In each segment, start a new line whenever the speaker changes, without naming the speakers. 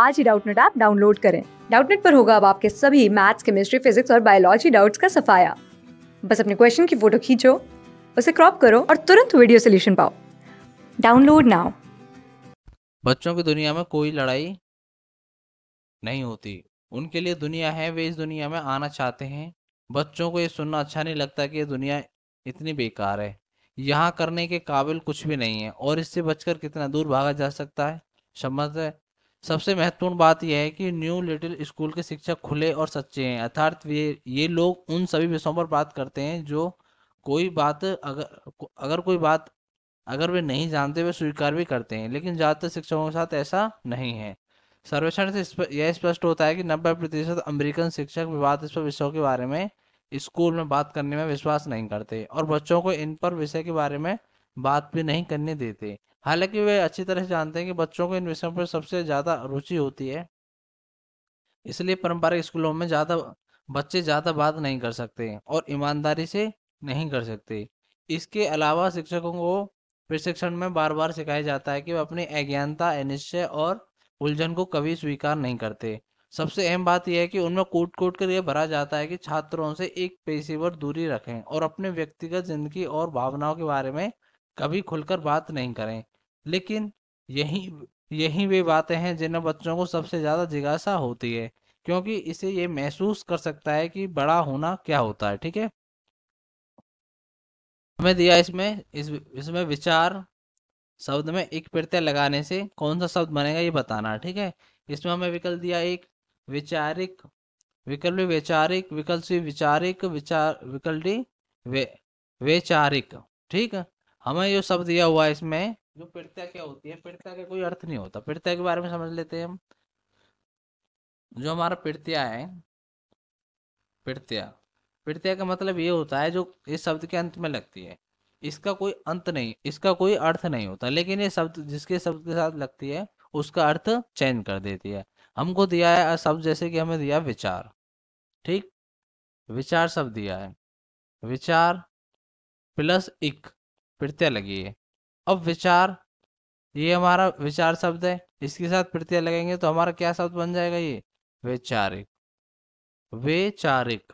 आज ही Doubtnut app download करें डाउटनेट पर होगा अब आपके सभी मैथ्स केमिस्ट्री फिजिक्स और बायोलॉजी डाउट्स का सफाया बस अपने क्वेश्चन की फोटो खींचो उसे क्रॉप करो और तुरंत वीडियो सोल्यूशन पाओ डाउनलोड नाउ
बच्चों की दुनिया में कोई लड़ाई नहीं होती उनके लिए दुनिया है वे इस दुनिया में आना चाहते हैं बच्चों को ये सुनना अच्छा नहीं लगता कि ये दुनिया इतनी बेकार है यहाँ करने के काबिल कुछ भी नहीं है और इससे बचकर कितना दूर भागा जा सकता है समझ है सबसे महत्वपूर्ण बात यह है कि न्यू लिटिल स्कूल के शिक्षक खुले और सच्चे हैं अर्थात ये ये लोग उन सभी विषयों पर बात करते हैं जो कोई बात अगर अगर कोई बात अगर वे नहीं जानते वे स्वीकार भी करते हैं लेकिन ज़्यादातर शिक्षकों के साथ ऐसा नहीं है सर्वेक्षण से यह स्पष्ट होता है कि नब्बे प्रतिशत अमेरिकन शिक्षक विवाद इस पर विषयों के बारे में स्कूल में बात करने में विश्वास नहीं करते और बच्चों को इन पर विषय के बारे में बात भी नहीं करने देते हालांकि वे अच्छी तरह से जानते हैं कि बच्चों को इन विषयों पर सबसे ज़्यादा रुचि होती है इसलिए पारंपरिक स्कूलों में ज़्यादा बच्चे ज़्यादा बात नहीं कर सकते और ईमानदारी से नहीं कर सकते इसके अलावा शिक्षकों को प्रशिक्षण में बार बार सिखाया जाता है कि वे अपनी अज्ञानता अनिश्चय और उलझन को कभी स्वीकार नहीं करते सबसे अहम बात यह है कि उनमें कूट कूट कर यह भरा जाता है कि छात्रों से एक पेशेवर दूरी रखें और अपने व्यक्तिगत जिंदगी और भावनाओं के बारे में कभी खुलकर बात नहीं करें लेकिन यही यही वे बातें हैं जिन्हें बच्चों को सबसे ज़्यादा जिज्ञासा होती है क्योंकि इसे ये महसूस कर सकता है कि बड़ा होना क्या होता है ठीक है हमें दिया इसमें इस इसमें विचार शब्द में एक प्रत्यय लगाने से कौन सा शब्द बनेगा ये बताना है ठीक है इसमें हमें विकल्प दिया एक विचारिक विकल्प वैचारिक विकल्प विचारिक विचार विकल्प वैचारिक ठीक हमें जो शब्द दिया हुआ है इसमें जो पीड़िता क्या होती है पीड़िता का कोई अर्थ नहीं होता प्रत्यय के बारे में समझ लेते हैं हम जो हमारा पीड़ित्या है प्रत्यय पीड़ित्या का मतलब ये होता है जो इस शब्द के अंत में लगती है इसका कोई अंत नहीं इसका कोई अर्थ नहीं होता लेकिन ये शब्द जिसके शब्द के साथ लगती है उसका अर्थ चेंज कर देती है हमको दिया है शब्द जैसे कि हमें दिया विचार ठीक विचार शब्द दिया है विचार प्लस इक प्रत्यय लगी है अब विचार ये हमारा विचार शब्द है इसके साथ प्रत्यय लगेंगे तो हमारा क्या शब्द बन जाएगा ये वैचारिक वैचारिक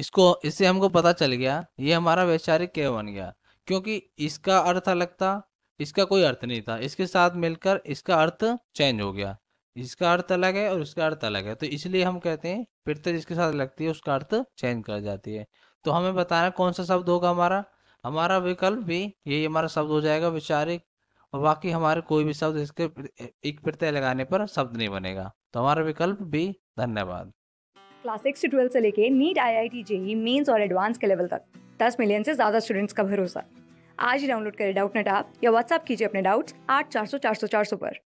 इसको इससे हमको पता चल गया ये हमारा वैचारिक क्या बन गया क्योंकि इसका अर्थ अलग था इसका कोई अर्थ नहीं था इसके साथ मिलकर इसका अर्थ चेंज हो गया इसका अर्थ अलग है और इसका अर्थ अलग है तो इसलिए हम कहते हैं प्रत्यय जिसके साथ लगती है उसका अर्थ चेंज कर जाती है तो हमें बताना कौन सा शब्द होगा हमारा हमारा विकल्प भी यही हमारा शब्द हो जाएगा वैचारिक और बाकी हमारे कोई भी शब्द इसके एक प्रत्यय लगाने पर शब्द नहीं बनेगा तो हमारा विकल्प भी
धन्यवाद क्लास सिक्स से ट्वेल्थ से लेके NEET I I T JEE mains और एडवांस के लेवल तक दस मिलियन से ज़्यादा स्टूडेंट्स का भरोसा आज ही डाउनलोड करें डाउट नेट आप या व्हाट्सअप कीजिए अपने डाउट्स आठ चार सौ चार सौ चार सौ पर